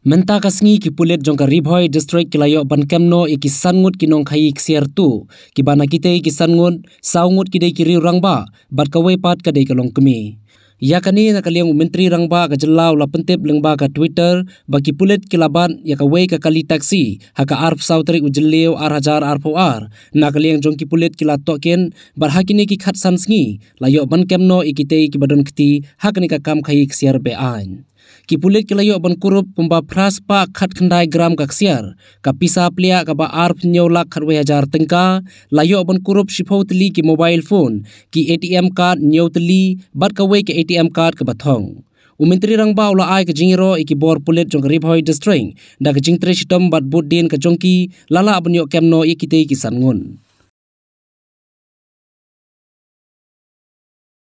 menta kasngi ki pulet jong ka riboy district kilayo ban kamno e ki sangut ki nong khai xer tu ki bana ki te e sangut saungut ki dei ki rangba bar ka we pat ka dei ka long kumi yakani na ka leng mentri rangba ka jallaw la pentep lengba ka twitter ba ki pulet kilaban ya ka we ka kali taxi ha ka arf sautri ujilleo ar hajar arf ar na ka leng jong ki pulet token bar ha ki ne ki khat sansngi la ban kamno e ki te e ki badon kti ha ka ni ka kam khai xer be ain ki pulit ke layo ban kurup pumba praspa khat khandai gram ka ksiar ka pisa plia ka ba arf nyo lak kharwe hajar tengka layo ban kurup shifout li ki mobile phone ki atm card nyo tli bat ka we ke atm card ka bathong u mentri rang ba ula ai ka jingiro iki bor pulit jong rip hoy destroying da ka jingtre sitam bat bud din ka jongki lala abnyo kemno ikite ki sangun